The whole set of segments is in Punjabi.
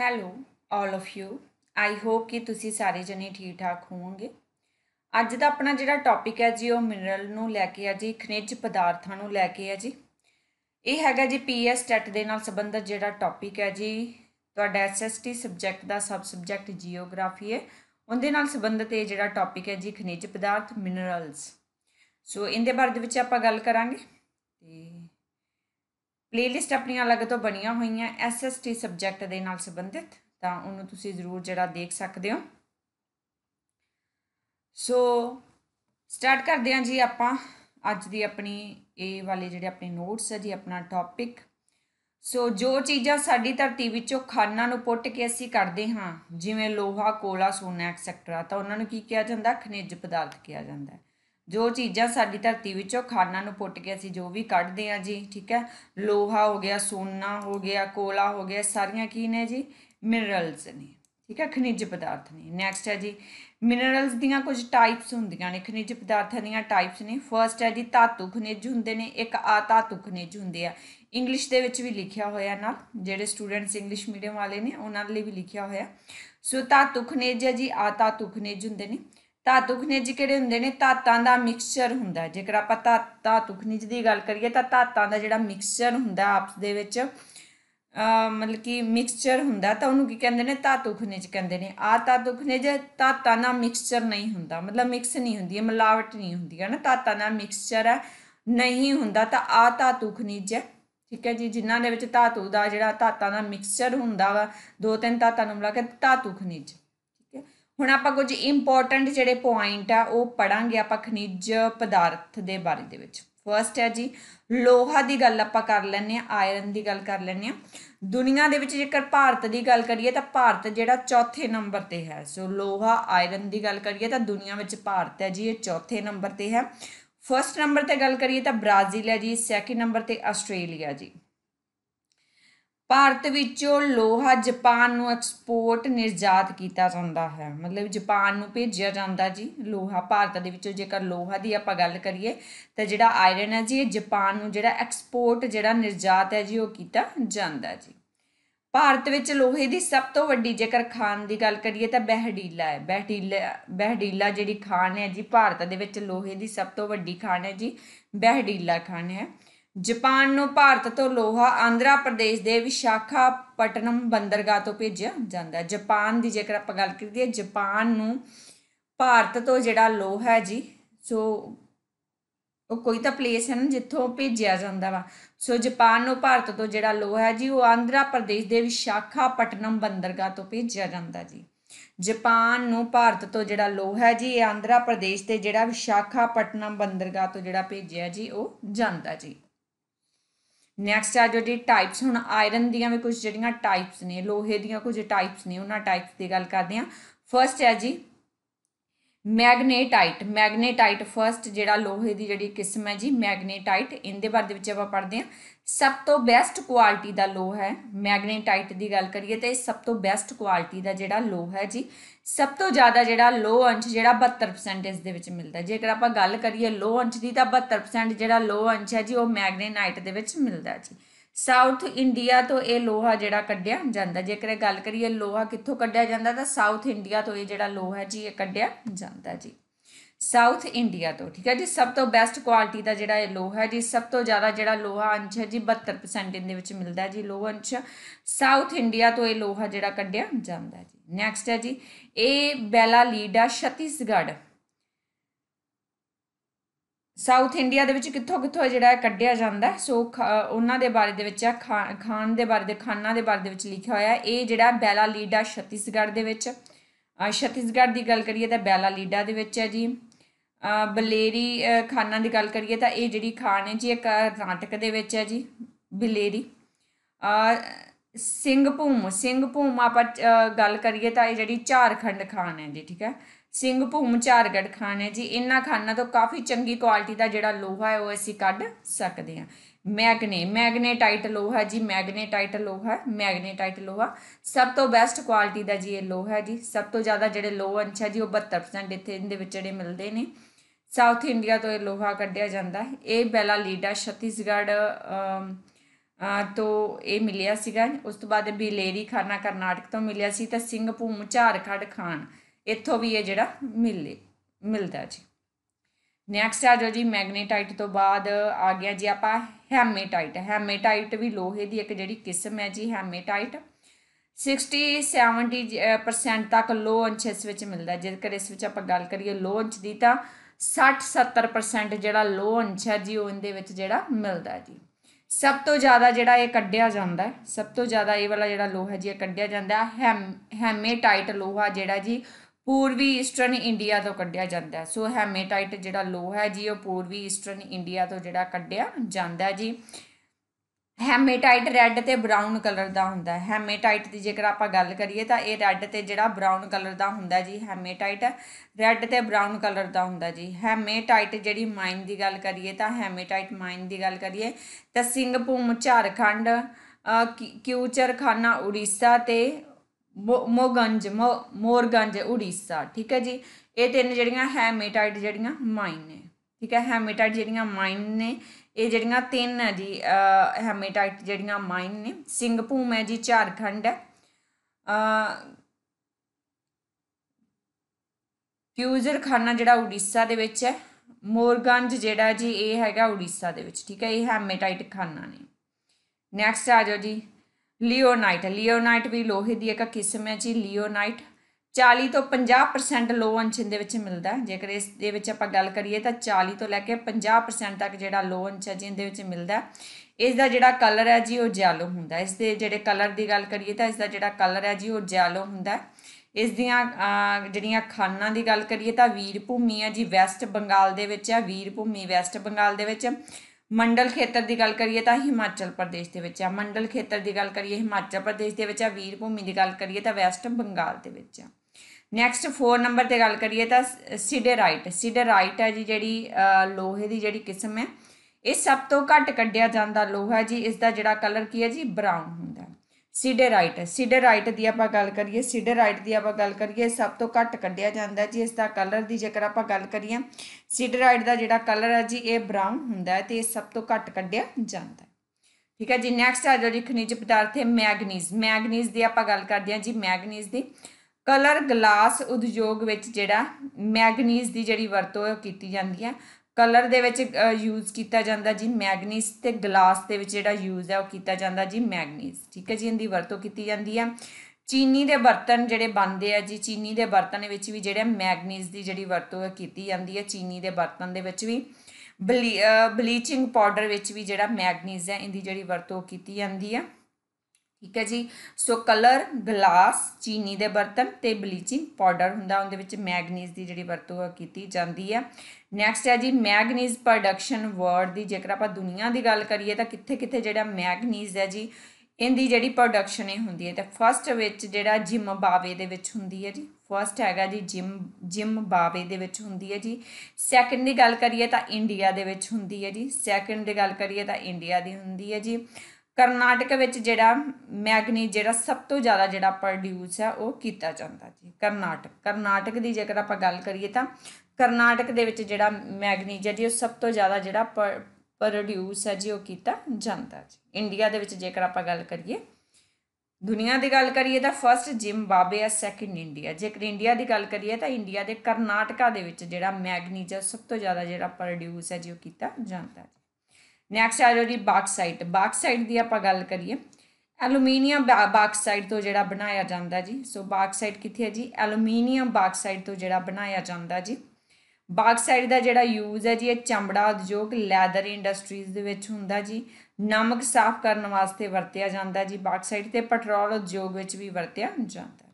hello all of you I hope ਕਿ ਤੁਸੀਂ ਸਾਰੇ ਜਣੇ ਠੀਕ ਠਾਕ ਹੋਵੋਗੇ ਅੱਜ ਦਾ ਆਪਣਾ ਜਿਹੜਾ ਟੌਪਿਕ ਹੈ ਜੀ ਉਹ ਮਿਨਰਲ ਨੂੰ ਲੈ ਕੇ ਆ ਜੀ ਖਣਿਜ ਪਦਾਰਥਾਂ ਨੂੰ ਲੈ ਕੇ ਆ ਜੀ ਇਹ ਹੈਗਾ ਜੀ ਪੀਐਸ ਟੈਟ e ਦੇ ਨਾਲ ਸੰਬੰਧਿਤ ਜਿਹੜਾ ਟੌਪਿਕ ਹੈ ਜੀ ਤੁਹਾਡਾ ਐਸਐਸਟੀ ਸਬਜੈਕਟ ਦਾ ਸਬ ਸਬਜੈਕਟ ਜੀਓਗ੍ਰਾਫੀ ਹੈ ਉਹਦੇ ਨਾਲ ਸੰਬੰਧਿਤ ਇਹ ਜਿਹੜਾ ਟੌਪਿਕ ਹੈ ਜੀ ਖਣਿਜ ਪਦਾਰਥ ਮਿਨਰਲਸ ਸੋ ਇਹਦੇ ਬਾਰੇ ਦੇ ਵਿੱਚ ਆਪਾਂ ਗੱਲ ਕਰਾਂਗੇ ਤੇ ਪਲੇਲਿਸਟ ਆਪਣੀਆਂ ਅਲੱਗ ਤੋਂ ਬਣੀਆਂ ਹੋਈਆਂ ਐਸਐਸਟੀ ਸਬਜੈਕਟ ਦੇ ਨਾਲ ਸੰਬੰਧਿਤ ਤਾਂ ਉਹਨੂੰ ਤੁਸੀਂ ਜ਼ਰੂਰ ਜਿਹੜਾ ਦੇਖ ਸਕਦੇ ਹੋ ਸੋ ਸਟਾਰਟ ਕਰਦੇ ਹਾਂ ਜੀ ਆਪਾਂ ਅੱਜ ਦੀ ਆਪਣੀ ਇਹ ਵਾਲੇ ਜਿਹੜੇ ਆਪਣੇ ਨੋਟਸ ਹੈ ਜੀ ਆਪਣਾ ਟੌਪਿਕ ਸੋ ਜੋ ਚੀਜ਼ਾਂ ਸਾਡੀ ਧਰਤੀ ਵਿੱਚੋਂ ਖਾਨਾਂ ਨੂੰ ਪੁੱਟ ਕੇ ਅਸੀਂ ਕੱਢਦੇ ਹਾਂ ਜਿਵੇਂ ਲੋਹਾ ਕੋਲਾ ਸੋਨਾ ਐਕਸੈਕਟਰਾ ਤਾਂ ਉਹਨਾਂ ਨੂੰ ਕੀ ਕਿਹਾ ਜਾਂਦਾ ਖਣਿਜ ਪਦਾਰਥ ਕਿਹਾ ਜਾਂਦਾ ਜੋ ਚੀਜ਼ਾਂ ਸਾਡੀ ਧਰਤੀ ਵਿੱਚੋਂ ਖਾਨਾਂ ਨੂੰ ਪੁੱਟ ਕੇ ਅਸੀਂ ਜੋ ਵੀ ਕੱਢਦੇ ਆ ਜੀ ਠੀਕ ਹੈ ਲੋਹਾ ਹੋ ਗਿਆ ਸੋਨਾ ਹੋ ਗਿਆ ਕੋਲਾ ਹੋ ਗਿਆ ਸਾਰੀਆਂ ਕੀ ਨੇ ਜੀ ਮਿਨਰਲਸ ਨੇ ਠੀਕ ਹੈ ਖਣਿਜ ਪਦਾਰਥ ਨੇ ਨੈਕਸਟ ਹੈ ਜੀ ਮਿਨਰਲਸ ਦੀਆਂ ਕੁਝ ਟਾਈਪਸ ਹੁੰਦੀਆਂ ਨੇ ਖਣਿਜ ਪਦਾਰਥਾਂ ਦੀਆਂ ਟਾਈਪਸ ਨੇ ਫਰਸਟ ਹੈ ਜੀ ਧਾਤੂ ਖਣਿਜ ਹੁੰਦੇ ਨੇ ਇੱਕ ਆ ਧਾਤੂ ਖਣਿਜ ਹੁੰਦੇ ਆ ਇੰਗਲਿਸ਼ ਦੇ ਵਿੱਚ ਵੀ ਲਿਖਿਆ ਹੋਇਆ ਨਾਲ ਜਿਹੜੇ ਸਟੂਡੈਂਟਸ ਇੰਗਲਿਸ਼ ਮੀਡੀਅਮ ਵਾਲੇ ਨੇ ਉਹਨਾਂ ਲਈ ਵੀ ਲਿਖਿਆ ਹੋਇਆ ਸੋ ਧਾਤੂ ਖਣਿਜ ਜੀ ਆ ਧਾਤੂ ਖਣਿਜ ਹੁੰਦੇ ਨੇ ਧਾਤੂ ਖਣਿਜ ਕਿਹੜੇ ਹੁੰਦੇ ਨੇ ਧਾਤਾਂ ਦਾ ਮਿਕਸਚਰ ਹੁੰਦਾ ਜੇਕਰ ਆਪਾਂ ਧਾਤੂ ਖਣਿਜ ਦੀ ਗੱਲ ਕਰੀਏ ਤਾਂ ਧਾਤਾਂ ਦਾ ਜਿਹੜਾ ਮਿਕਸਚਰ ਹੁੰਦਾ ਆਪਸ ਦੇ ਵਿੱਚ ਮਤਲਬ ਕਿ ਮਿਕਸਚਰ ਹੁੰਦਾ ਤਾਂ ਉਹਨੂੰ ਕੀ ਕਹਿੰਦੇ ਨੇ ਧਾਤੂ ਖਣਿਜ ਕਹਿੰਦੇ ਨੇ ਆ ਧਾਤੂ ਖਣਿਜ ਧਾਤਾਂ ਦਾ ਮਿਕਸਚਰ ਨਹੀਂ ਹੁੰਦਾ ਮਤਲਬ ਮਿਕਸ ਨਹੀਂ ਹੁੰਦੀ ਹੈ ਮਿਲਾਵਟ ਨਹੀਂ ਹੁੰਦੀ ਹੈ ਨਾ ਧਾਤਾਂ ਦਾ ਮਿਕਸਚਰ ਹੈ ਨਹੀਂ ਹੁੰਦਾ ਤਾਂ ਆ ਧਾਤੂ ਖਣਿਜ ਹੈ ਠੀਕ ਹੈ ਜੀ ਜਿਨ੍ਹਾਂ ਦੇ ਵਿੱਚ ਧਾਤੂ ਦਾ ਜਿਹੜਾ ਧਾਤਾਂ ਦਾ ਮਿਕਸਚਰ ਹੁੰਦਾ ਵਾ ਦੋ ਤਿੰਨ ਧਾਤਾਂ ਨੂੰ ਮਿਲਾ ਕੇ ਧਾਤੂ ਖਣਿਜ ਹੁਣ ਆਪਾਂ ਕੁਝ ਇੰਪੋਰਟੈਂਟ ਜਿਹੜੇ ਪੁਆਇੰਟ ਆ ਉਹ ਪੜਾਂਗੇ ਆਪਾਂ ਖਣਿਜ ਪਦਾਰਥ ਦੇ ਬਾਰੇ ਦੇ ਵਿੱਚ ਫਰਸਟ ਹੈ ਜੀ ਲੋਹਾ ਦੀ ਗੱਲ ਆਪਾਂ ਕਰ ਲੈਨੇ ਆ ਆਇਰਨ ਦੀ ਗੱਲ ਕਰ ਲੈਨੇ ਆ ਦੁਨੀਆ ਦੇ ਵਿੱਚ ਜੇਕਰ ਭਾਰਤ ਦੀ ਗੱਲ ਕਰੀਏ ਤਾਂ ਭਾਰਤ ਜਿਹੜਾ ਚੌਥੇ ਨੰਬਰ ਤੇ ਹੈ ਸੋ ਲੋਹਾ ਆਇਰਨ ਦੀ ਗੱਲ ਕਰੀਏ ਤਾਂ ਦੁਨੀਆ ਵਿੱਚ ਭਾਰਤ ਹੈ ਜੀ ਇਹ ਚੌਥੇ ਨੰਬਰ ਤੇ ਹੈ ਫਰਸਟ ਨੰਬਰ ਤੇ ਗੱਲ ਕਰੀਏ ਤਾਂ ਬ੍ਰਾਜ਼ੀਲ ਹੈ ਜੀ ਸੈਕਿੰਡ ਨੰਬਰ ਤੇ ਆਸਟ੍ਰੇਲੀਆ ਜੀ ਭਾਰਤ ਵਿੱਚੋਂ ਲੋਹਾ ਜਾਪਾਨ ਨੂੰ ਐਕਸਪੋਰਟ ਨਿਰਯਾਤ ਕੀਤਾ ਜਾਂਦਾ ਹੈ ਮਤਲਬ ਜਾਪਾਨ ਨੂੰ ਭੇਜਿਆ ਜਾਂਦਾ ਜੀ ਲੋਹਾ ਭਾਰਤ ਦੇ ਵਿੱਚੋਂ ਜੇਕਰ ਲੋਹਾ ਦੀ ਆਪਾਂ ਗੱਲ ਕਰੀਏ ਤਾਂ ਜਿਹੜਾ ਆਇਰਨ ਹੈ ਜੀ ਇਹ ਜਾਪਾਨ ਨੂੰ ਜਿਹੜਾ ਐਕਸਪੋਰਟ ਜਿਹੜਾ ਨਿਰਯਾਤ ਹੈ ਜੀ ਉਹ ਕੀਤਾ ਜਾਂਦਾ ਜੀ ਭਾਰਤ ਵਿੱਚ ਲੋਹੇ ਦੀ ਸਭ ਤੋਂ ਵੱਡੀ ਜੇਕਰ ਖਾਨ ਦੀ ਗੱਲ ਕਰੀਏ ਤਾਂ ਬਹਿੜੀਲਾ ਹੈ ਬਹਿੜੀਲਾ ਬਹਿੜੀਲਾ ਜਿਹੜੀ ਖਾਨ ਹੈ ਜੀ ਭਾਰਤ ਦੇ ਵਿੱਚ ਲੋਹੇ ਦੀ ਸਭ ਤੋਂ ਵੱਡੀ ਖਾਨ ਹੈ ਜੀ ਬਹਿੜੀਲਾ ਖਾਨ ਹੈ ਜਾਪਾਨ ਨੂੰ ਭਾਰਤ ਤੋਂ ਲੋਹਾ ਆਂਧਰਾ ਪ੍ਰਦੇਸ਼ ਦੇ ਵਿਸ਼ਾਖਾ ਪਟਨਮ ਬੰਦਰਗਾਹ ਤੋਂ ਭੇਜਿਆ ਜਾਂਦਾ ਹੈ ਜਾਪਾਨ ਦੀ ਜੇਕਰ ਆਪਾਂ ਗੱਲ ਕਰੀਏ ਜਾਪਾਨ ਨੂੰ ਭਾਰਤ ਤੋਂ ਜਿਹੜਾ ਲੋਹਾ ਹੈ ਜੀ ਸੋ ਉਹ ਕੋਈ ਤਾਂ ਪਲੇਸ ਹੈ ਨਾ ਜਿੱਥੋਂ ਭੇਜਿਆ ਜਾਂਦਾ ਵਾ ਸੋ ਜਾਪਾਨ ਨੂੰ ਭਾਰਤ ਤੋਂ ਜਿਹੜਾ ਲੋਹਾ ਹੈ ਜੀ ਉਹ ਆਂਧਰਾ ਪ੍ਰਦੇਸ਼ ਦੇ ਵਿਸ਼ਾਖਾ ਪਟਨਮ ਬੰਦਰਗਾਹ ਤੋਂ ਭੇਜਿਆ ਜਾਂਦਾ ਜੀ ਜਾਪਾਨ ਨੂੰ ਭਾਰਤ ਤੋਂ ਜਿਹੜਾ ਲੋਹਾ ਹੈ ਜੀ ਇਹ ਆਂਧਰਾ ਪ੍ਰਦੇਸ਼ ਤੇ ਜਿਹੜਾ ਵਿਸ਼ਾਖਾ ਪਟਨਮ ਬੰਦਰਗਾਹ ਤੋਂ ਜਿਹੜਾ ਭੇਜਿਆ ਜੀ ਉਹ ਜਾਂਦਾ ਜੀ ਨੈਕਸਟ ਆ ਜਿਹੜੀ ਟਾਈਪਸ ਹੁਣ ਆਇਰਨ ਦੀਆਂ ਵੀ ਕੁਝ ਜਿਹੜੀਆਂ ਟਾਈਪਸ ਨੇ ਲੋਹੇ ਦੀਆਂ ਕੁਝ ਟਾਈਪਸ ਨੇ ਉਹਨਾਂ ਟਾਈਪਸ ਦੀ ਗੱਲ ਕਰਦੇ ਆ ਫਰਸਟ ਹੈ ਜੀ ਮੈਗਨੇਟਾਈਟ ਮੈਗਨੇਟਾਈਟ ਫਰਸਟ ਜਿਹੜਾ ਲੋਹੇ ਦੀ ਜਿਹੜੀ ਕਿਸਮ ਹੈ ਜੀ ਮੈਗਨੇਟਾਈਟ ਇਹਦੇ ਬਾਰੇ ਦੇ ਵਿੱਚ ਆਪਾਂ ਪੜ੍ਹਦੇ ਹਾਂ ਸਭ ਤੋਂ ਬੈਸਟ ਕੁਆਲਿਟੀ ਦਾ ਲੋਹ ਹੈ ਮੈਗਨੇਟਾਈਟ ਦੀ ਗੱਲ ਕਰੀਏ ਤਾਂ ਇਹ ਸਭ ਤੋਂ ਬੈਸਟ ਕੁਆਲਿਟੀ ਦਾ ਜਿਹੜਾ ਲੋਹ ਹੈ ਜੀ ਸਭ ਤੋਂ ਜ਼ਿਆਦਾ ਜਿਹੜਾ ਲੋ ਅੰਸ਼ ਜਿਹੜਾ 72% ਇਸ ਦੇ ਵਿੱਚ ਮਿਲਦਾ ਜੇਕਰ ਆਪਾਂ ਗੱਲ ਕਰੀਏ ਲੋ ਅੰਸ਼ ਦੀ ਤਾਂ 72% ਜਿਹੜਾ ਲੋ ਅੰਸ਼ ਹੈ ਜੀ ਉਹ ਮੈਗਨੇਟਾਈਟ ਦੇ ਵਿੱਚ ਮਿਲਦਾ ਜੀ ਸਾਊਥ ਇੰਡੀਆ ਤੋਂ ਇਹ ਲੋਹਾ ਜਿਹੜਾ ਕੱਢਿਆ ਜਾਂਦਾ ਜੇਕਰ ਇਹ ਗੱਲ ਕਰੀਏ ਲੋਹਾ ਕਿੱਥੋਂ ਕੱਢਿਆ ਜਾਂਦਾ ਤਾਂ ਸਾਊਥ ਇੰਡੀਆ ਤੋਂ ਇਹ ਜਿਹੜਾ ਲੋਹਾ ਜੀ ਇਹ ਕੱਢਿਆ ਜਾਂਦਾ ਜੀ ਸਾਊਥ ਇੰਡੀਆ ਤੋਂ ਠੀਕ ਹੈ ਜੀ ਸਭ ਤੋਂ ਬੈਸਟ ਕੁਆਲਿਟੀ ਦਾ ਜਿਹੜਾ ਇਹ ਲੋਹਾ ਜੀ ਸਭ ਤੋਂ ਜ਼ਿਆਦਾ ਜਿਹੜਾ ਲੋਹਾ ਅੰਸ਼ ਹੈ ਜੀ 72% ਇਹਦੇ ਵਿੱਚ ਮਿਲਦਾ ਜੀ ਲੋਹ ਅੰਸ਼ ਸਾਊਥ ਇੰਡੀਆ ਤੋਂ ਇਹ ਲੋਹਾ ਜਿਹੜਾ ਕੱਢਿਆ ਜਾਂਦਾ ਜੀ ਨੈਕਸਟ ਹੈ ਜੀ ਇਹ Bailadila Chhattisgarh south India ਦੇ ਵਿੱਚ ਕਿੱਥੋਂ ਕਿੱਥੋਂ ਜਿਹੜਾ ਕੱਢਿਆ ਜਾਂਦਾ ਸੋ ਉਹਨਾਂ ਦੇ ਬਾਰੇ ਦੇ ਵਿੱਚ ਖਾਣ ਦੇ ਬਾਰੇ ਦੇ ਖਾਨਾ ਦੇ ਬਾਰੇ ਦੇ ਵਿੱਚ ਲਿਖਿਆ ਹੋਇਆ ਇਹ ਜਿਹੜਾ ਬੈਲਾ ਲੀਡਾ ਛਤੀਸਗੜ੍ਹ ਦੇ ਵਿੱਚ ਛਤੀਸਗੜ੍ਹ ਦੀ ਗੱਲ ਕਰੀਏ ਤਾਂ ਬੈਲਾ ਲੀਡਾ ਦੇ ਵਿੱਚ ਹੈ ਜੀ ਬਲੇਰੀ ਖਾਨਾ ਦੀ ਗੱਲ ਕਰੀਏ ਤਾਂ ਇਹ ਜਿਹੜੀ ਖਾਣ ਹੈ ਜੀ ਇਹ ਕਰਨਾਟਕ ਦੇ ਵਿੱਚ ਹੈ ਜੀ ਬਲੇਰੀ ਸਿੰਘਪੂਮ ਸਿੰਘਪੂਮ ਆਪਾਂ ਗੱਲ ਕਰੀਏ ਤਾਂ ਇਹ ਜਿਹੜੀ ਝਾਰਖੰਡ ਖਾਨ ਹੈ ਜੀ ਠੀਕ ਹੈ ਸਿੰਘ ਭੂਮ ਝਾਰਗੜ ਖਾਨ ਹੈ ਜੀ ਇਹਨਾਂ ਖਾਨਾਂ ਤੋਂ ਕਾਫੀ ਚੰਗੀ ਕੁਆਲਿਟੀ ਦਾ ਜਿਹੜਾ ਲੋਹਾ ਹੈ ਉਹ ਅਸੀਂ ਕੱਢ ਸਕਦੇ ਹਾਂ ਮੈਗਨੇ ਮੈਗਨੇਟਾਈਟ ਲੋਹਾ ਜੀ ਮੈਗਨੇਟਾਈਟ ਲੋਹਾ ਮੈਗਨੇਟਾਈਟ ਲੋਹਾ ਸਭ ਤੋਂ ਬੈਸਟ ਕੁਆਲਿਟੀ ਦਾ ਜੀ ਇਹ ਲੋਹਾ ਹੈ ਜੀ ਸਭ ਤੋਂ ਜ਼ਿਆਦਾ ਜਿਹੜੇ ਲੋਹ ਅੰਛਾ ਜੀ ਉਹ 72% ਇੱਥੇ ਇਹਦੇ ਵਿੱਚ ਜਿਹੜੇ ਮਿਲਦੇ ਨੇ ਸਾਊਥ ਇੰਡੀਆ ਤੋਂ ਇਹ ਲੋਹਾ ਕੱਢਿਆ ਜਾਂਦਾ ਹੈ ਇਹ ਬੈਲਾ ਲੀਡਾ ਛਤੀਸਗੜ੍ਹ ਤੋਂ ਇਹ ਮਿਲਿਆ ਸੀਗਾ ਉਸ ਤੋਂ ਬਾਅਦ ਬਿਲੇਰੀ ਖਾਨਾ ਕਰਨਾਟਕ ਤੋਂ ਮਿਲਿਆ ਸੀ ਤਾਂ ਸਿੰਘ ਭੂਮ ਝਾਰਖੰਡ ਖਾਨ ਇੱਥੋਂ ਵੀ ਇਹ ਜਿਹੜਾ ਮਿਲੇ ਮਿਲਦਾ ਜੀ ਨੈਕਸਟ ਆ ਜੋ ਜੀ ਮੈਗਨੇਟਾਈਟ ਤੋਂ ਬਾਅਦ ਆ ਗਿਆ ਜੀ ਆਪਾਂ ਹੈਮੇਟਾਈਟ ਹੈਮੇਟਾਈਟ ਵੀ ਲੋਹੇ ਦੀ ਇੱਕ ਜਿਹੜੀ ਕਿਸਮ ਹੈ ਜੀ ਹੈਮੇਟਾਈਟ 60 70% ਤੱਕ ਲੋ ਅੰਸ਼ ਇਸ ਵਿੱਚ ਮਿਲਦਾ ਜੇਕਰ ਇਸ ਵਿੱਚ ਆਪਾਂ ਗੱਲ ਕਰੀਏ ਲੋ ਅੰਸ਼ ਦੀ ਤਾਂ 60 70% ਜਿਹੜਾ ਲੋ ਅੰਸ਼ ਹੈ ਜੀ ਇਹਦੇ ਵਿੱਚ ਜਿਹੜਾ ਮਿਲਦਾ ਜੀ ਸਭ ਤੋਂ ਜ਼ਿਆਦਾ ਜਿਹੜਾ ਇਹ ਕੱਢਿਆ ਜਾਂਦਾ ਹੈ ਸਭ ਤੋਂ ਜ਼ਿਆਦਾ ਇਹ ਵਾਲਾ ਜਿਹੜਾ ਲੋਹਾ ਜੀ ਇਹ ਕੱਢਿਆ ਜਾਂਦਾ ਹੈ ਹੈਮੇਟਾਈਟ ਲੋਹਾ ਜਿਹੜਾ ਜੀ ਪੂਰਬੀ ਈਸਟਰਨ ਇੰਡੀਆ ਤੋਂ ਕੱਢਿਆ ਜਾਂਦਾ ਸੋ ਹੈਮੇਟਾਈਟ ਜਿਹੜਾ ਲੋ ਹੈ ਜੀ ਉਹ ਪੂਰਬੀ ਈਸਟਰਨ ਇੰਡੀਆ ਤੋਂ ਜਿਹੜਾ ਕੱਢਿਆ ਜਾਂਦਾ ਜੀ ਹੈਮੇਟਾਈਟ ਰੈੱਡ ਤੇ ਬ੍ਰਾਊਨ ਕਲਰ ਦਾ ਹੁੰਦਾ ਹੈ ਹੈਮੇਟਾਈਟ ਦੀ ਜੇਕਰ ਆਪਾਂ ਗੱਲ ਕਰੀਏ ਤਾਂ ਇਹ ਰੈੱਡ ਤੇ ਜਿਹੜਾ ਬ੍ਰਾਊਨ ਕਲਰ ਦਾ ਹੁੰਦਾ ਜੀ ਹੈਮੇਟਾਈਟ ਰੈੱਡ ਤੇ ਬ੍ਰਾਊਨ ਕਲਰ ਦਾ ਹੁੰਦਾ ਜੀ ਹੈਮੇਟਾਈਟ ਜਿਹੜੀ ਮਾਈਨ ਦੀ ਗੱਲ ਕਰੀਏ ਤਾਂ ਹੈਮੇਟਾਈਟ ਮਾਈਨ ਦੀ ਗੱਲ ਕਰੀਏ ਤਾਂ ਸਿੰਘਭੂਮ ਝਾਰਖੰਡ ਕਿਊਚਰਖਾਨਾ ਉੜੀਸਾ ਤੇ ਮੋਗੰਜ ਮੋਰਗੰਜ ਉੜੀਸਾ ਠੀਕ ਹੈ ਜੀ ਇਹ ਤਿੰਨ ਜਿਹੜੀਆਂ ਹੈਮੇਟਾਈਟ ਜਿਹੜੀਆਂ ਮਾਈਨ ਨੇ ਠੀਕ ਹੈ ਹੈਮੇਟਾਈਟ ਜਿਹੜੀਆਂ ਮਾਈਨ ਨੇ ਇਹ ਜਿਹੜੀਆਂ ਤਿੰਨ ਹੈ ਜੀ ਹੈਮੇਟਾਈਟ ਜਿਹੜੀਆਂ ਮਾਈਨ ਨੇ ਸਿੰਘਪੂਮ ਹੈ ਜੀ ਝਾਰਖੰਡ ਹੈ ਖਾਨਾ ਜਿਹੜਾ ਉੜੀਸਾ ਦੇ ਵਿੱਚ ਹੈ ਮੋਰਗੰਜ ਜਿਹੜਾ ਜੀ ਇਹ ਹੈਗਾ ਉੜੀਸਾ ਦੇ ਵਿੱਚ ਠੀਕ ਹੈ ਇਹ ਹੈਮੇਟਾਈਟ ਖਾਨਾ ਨੇ ਨੈਕਸਟ ਆ ਜਾਓ ਜੀ ਲਿਓਨਾਈਟ ਲਿਓਨਾਈਟ ਵੀ ਲੋਹੇ ਦੀ ਇੱਕ ਕਿਸਮ ਹੈ ਜੀ ਲਿਓਨਾਈਟ 40 ਤੋਂ 50% ਲੋ ਅੰਸ਼ ਦੇ ਵਿੱਚ ਮਿਲਦਾ ਜੇਕਰ ਇਸ ਦੇ ਵਿੱਚ ਆਪਾਂ ਗੱਲ ਕਰੀਏ ਤਾਂ 40 ਤੋਂ ਲੈ ਕੇ 50% ਤੱਕ ਜਿਹੜਾ ਲੋ ਅੰਸ਼ ਹੈ ਜਿੰਦੇ ਵਿੱਚ ਮਿਲਦਾ ਇਸ ਦਾ ਜਿਹੜਾ ਕਲਰ ਹੈ ਜੀ ਉਹ ਜੈਲੋ ਹੁੰਦਾ ਇਸ ਦੇ ਜਿਹੜੇ ਕਲਰ ਦੀ ਗੱਲ ਕਰੀਏ ਤਾਂ ਇਸ ਦਾ ਜਿਹੜਾ ਕਲਰ ਹੈ ਜੀ ਉਹ ਜੈਲੋ ਹੁੰਦਾ ਇਸ ਦੀਆਂ ਜਿਹੜੀਆਂ ਖਾਨਾਂ ਦੀ ਗੱਲ ਕਰੀਏ ਤਾਂ ਵੀਰ ਭੂਮੀ ਹੈ ਜੀ ਵੈਸਟ ਬੰਗਾਲ ਦੇ ਵਿੱਚ ਹੈ ਵੀਰ ਭੂਮੀ ਵੈਸਟ ਬੰਗਾਲ ਦੇ ਵਿੱਚ ਮੰਡਲ ਖੇਤਰ ਦੀ ਗੱਲ ਕਰੀਏ ਤਾਂ ਹਿਮਾਚਲ ਪ੍ਰਦੇਸ਼ ਦੇ ਵਿੱਚ ਆ ਮੰਡਲ ਖੇਤਰ ਦੀ ਗੱਲ ਕਰੀਏ ਹਿਮਾਚਲ ਪ੍ਰਦੇਸ਼ ਦੇ ਵਿੱਚ ਆ ਵੀਰ ਭੂਮੀ ਦੀ ਗੱਲ ਕਰੀਏ ਤਾਂ ਵੈਸਟ ਬੰਗਾਲ ਦੇ ਵਿੱਚ ਆ ਨੈਕਸਟ 4 ਨੰਬਰ ਤੇ ਗੱਲ ਕਰੀਏ ਤਾਂ ਸਿਡੇਰਾਈਟ ਸਿਡੇਰਾਈਟ ਹੈ ਜੀ ਜਿਹੜੀ ਲੋਹੇ ਦੀ ਜਿਹੜੀ ਕਿਸਮ ਹੈ ਇਹ ਸਭ ਤੋਂ ਘੱਟ ਕੱਢਿਆ ਜਾਂਦਾ ਲੋਹਾ ਜੀ ਇਸ ਦਾ ਜਿਹੜਾ ਕਲਰ ਕੀ ਹੈ ਜੀ ਬਰਾਊਨ ਸਿਡਰਾਈਟ ਸਿਡਰਾਈਟ ਦੀ ਆਪਾਂ ਗੱਲ ਕਰੀਏ ਸਿਡਰਾਈਟ ਦੀ ਆਪਾਂ ਗੱਲ ਕਰੀਏ ਸਭ ਤੋਂ ਘੱਟ ਕੱਢਿਆ ਜਾਂਦਾ ਜੀ ਇਸ ਦਾ ਕਲਰ ਦੀ ਜੇਕਰ ਆਪਾਂ ਗੱਲ ਕਰੀਏ ਸਿਡਰਾਈਟ ਦਾ ਜਿਹੜਾ ਕਲਰ ਹੈ ਜੀ ਇਹ ਬ੍ਰਾਊਨ ਹੁੰਦਾ ਹੈ ਤੇ ਇਹ ਸਭ ਤੋਂ ਘੱਟ ਕੱਢਿਆ ਜਾਂਦਾ ਹੈ ਠੀਕ ਹੈ ਜੀ ਨੈਕਸਟ ਆ ਜਿਹੜੀ ਖਣਿਜ ਪਦਾਰਥ ਹੈ ਮੈਗਨੀਜ਼ ਮੈਗਨੀਜ਼ ਦੀ ਆਪਾਂ ਗੱਲ ਕਰਦੇ ਹਾਂ ਜੀ ਮੈਗਨੀਜ਼ ਦੀ ਕਲਰ ਗਲਾਸ ਉਦਯੋਗ ਵਿੱਚ ਜਿਹੜਾ ਮੈਗਨੀਜ਼ ਦੀ ਜਿਹੜੀ ਵਰਤੋਂ ਕੀਤੀ ਜਾਂਦੀ ਹੈ ਕਲਰ ਦੇ ਵਿੱਚ ਯੂਜ਼ ਕੀਤਾ ਜਾਂਦਾ ਜੀ ਮੈਗਨੀਸ ਤੇ ਗਲਾਸ ਦੇ ਵਿੱਚ ਜਿਹੜਾ ਯੂਜ਼ ਹੈ ਉਹ ਕੀਤਾ ਜਾਂਦਾ ਜੀ ਮੈਗਨੀਸ ਠੀਕ ਹੈ ਜੀ ਇਹਦੀ ਵਰਤੋਂ ਕੀਤੀ ਜਾਂਦੀ ਹੈ ਚੀਨੀ ਦੇ ਬਰਤਨ ਜਿਹੜੇ ਬਣਦੇ ਆ ਜੀ ਚੀਨੀ ਦੇ ਬਰਤਨ ਵਿੱਚ ਵੀ ਜਿਹੜਾ ਮੈਗਨੀਸ ਦੀ ਜਿਹੜੀ ਵਰਤੋਂ ਹੈ ਕੀਤੀ ਜਾਂਦੀ ਹੈ ਚੀਨੀ ਦੇ ਬਰਤਨ ਦੇ ਵਿੱਚ ਵੀ ਬਲੀਚਿੰਗ ਪਾਊਡਰ ਵਿੱਚ ਵੀ ਜਿਹੜਾ ਮੈਗਨੀਸ ਹੈ ਇਹਦੀ ਜਿਹੜੀ ਵਰਤੋਂ ਕੀਤੀ ਜਾਂਦੀ ਹੈ ਠੀਕ ਹੈ ਜੀ ਸੋ ਕਲਰ ਗਲਾਸ ਚੀਨੀ ਦੇ ਬਰਤਨ ਤੇ ਬਲੀਚਿੰਗ ਪਾਊਡਰ ਹੁੰਦਾ ਉਹਦੇ ਵਿੱਚ ਮੈਗਨੀਜ਼ ਦੀ ਜਿਹੜੀ ਵਰਤੋਂ ਕੀਤੀ ਜਾਂਦੀ ਹੈ ਨੈਕਸਟ ਹੈ ਜੀ ਮੈਗਨੀਜ਼ ਪ੍ਰੋਡਕਸ਼ਨ ਵਰਡ ਦੀ ਜੇਕਰ ਆਪਾਂ ਦੁਨੀਆ ਦੀ ਗੱਲ ਕਰੀਏ ਤਾਂ ਕਿੱਥੇ-ਕਿੱਥੇ ਜਿਹੜਾ ਮੈਗਨੀਜ਼ ਹੈ ਜੀ ਇਹਦੀ ਜਿਹੜੀ ਪ੍ਰੋਡਕਸ਼ਨ ਇਹ ਹੁੰਦੀ ਹੈ ਤੇ ਫਰਸਟ ਵਿੱਚ ਜਿਹੜਾ ਬਾਵੇ ਦੇ ਵਿੱਚ ਹੁੰਦੀ ਹੈ ਜੀ ਫਰਸਟ ਹੈਗਾ ਜੀ ਜਿਮ ਬਾਵੇ ਦੇ ਵਿੱਚ ਹੁੰਦੀ ਹੈ ਜੀ ਸੈਕੰਡ ਦੀ ਗੱਲ ਕਰੀਏ ਤਾਂ ਇੰਡੀਆ ਦੇ ਵਿੱਚ ਹੁੰਦੀ ਹੈ ਜੀ ਸੈਕੰਡ ਦੀ ਗੱਲ ਕਰੀਏ ਤਾਂ ਇੰਡੀਆ ਦੀ ਹੁੰਦੀ ਹੈ ਜੀ ਕਰਨਾਟਕ ਵਿੱਚ ਜਿਹੜਾ ਮੈਗਨੀ ਜਿਹੜਾ ਸਭ ਤੋਂ ਜ਼ਿਆਦਾ ਜਿਹੜਾ ਪ੍ਰੋਡਿਊਸ ਹੈ ਉਹ ਕੀਤਾ ਜਾਂਦਾ ਜੀ ਕਰਨਾਟਕ ਕਰਨਾਟਕ ਦੀ ਜੇਕਰ ਆਪਾਂ ਗੱਲ ਕਰੀਏ ਤਾਂ ਕਰਨਾਟਕ ਦੇ ਵਿੱਚ ਜਿਹੜਾ ਮੈਗਨੀ ਜਿਹੜੀ ਜੀ ਉਹ ਸਭ ਤੋਂ ਜ਼ਿਆਦਾ ਜਿਹੜਾ ਪ੍ਰੋਡਿਊਸ ਹੈ ਜੀ ਉਹ ਕੀਤਾ ਜਾਂਦਾ ਜੀ ਇੰਡੀਆ ਦੇ ਵਿੱਚ ਜੇਕਰ ਆਪਾਂ ਗੱਲ ਕਰੀਏ ਦੁਨੀਆ ਦੀ ਗੱਲ ਕਰੀਏ ਤਾਂ ਫਰਸਟ ਜ਼ਿੰਬਾਬਵੇ ਆ ਸੈਕਿੰਡ ਇੰਡੀਆ ਜੇਕਰ ਇੰਡੀਆ ਦੀ ਗੱਲ ਕਰੀਏ ਤਾਂ ਇੰਡੀਆ ਦੇ ਕਰਨਾਟਕਾ ਦੇ ਵਿੱਚ ਜਿਹੜਾ ਮੈਗਨੀਜ ਸਭ ਤੋਂ ਜ਼ਿਆਦਾ ਜਿਹੜਾ ਪ੍ਰੋਡਿਊਸ ਹੈ ਜੀ ਉਹ ਕੀਤਾ ਜਾਂਦਾ ਨੈਕਸਟ ਆ ਜਿਹੜੀ ਬਾਕਸਾਈਟ ਬਾਕਸਾਈਟ ਦੀ ਆਪਾਂ ਗੱਲ ਕਰੀਏ ਐਲੂਮੀਨੀਅਮ ਬਾਕਸਾਈਟ ਤੋਂ ਜਿਹੜਾ ਬਣਾਇਆ ਜਾਂਦਾ ਜੀ ਸੋ ਬਾਕਸਾਈਟ ਕਿੱਥੇ ਹੈ ਜੀ ਐਲੂਮੀਨੀਅਮ ਬਾਕਸਾਈਟ ਤੋਂ ਜਿਹੜਾ ਬਣਾਇਆ ਜਾਂਦਾ ਜੀ ਬਾਕਸਾਈਟ ਦਾ ਜਿਹੜਾ ਯੂਜ਼ ਹੈ ਜੀ ਇਹ ਚਮੜਾ ਉਦਯੋਗ ਲੈਦਰ ਇੰਡਸਟਰੀਜ਼ ਦੇ ਵਿੱਚ ਹੁੰਦਾ ਜੀ ਨਮਕ ਸਾਫ਼ ਕਰਨ ਵਾਸਤੇ ਵਰਤਿਆ ਜਾਂਦਾ ਜੀ ਬਾਕਸਾਈਟ ਤੇ ਪੈਟਰੋਲ ਉਦਯੋਗ ਵਿੱਚ ਵੀ ਵਰਤਿਆ ਜਾਂਦਾ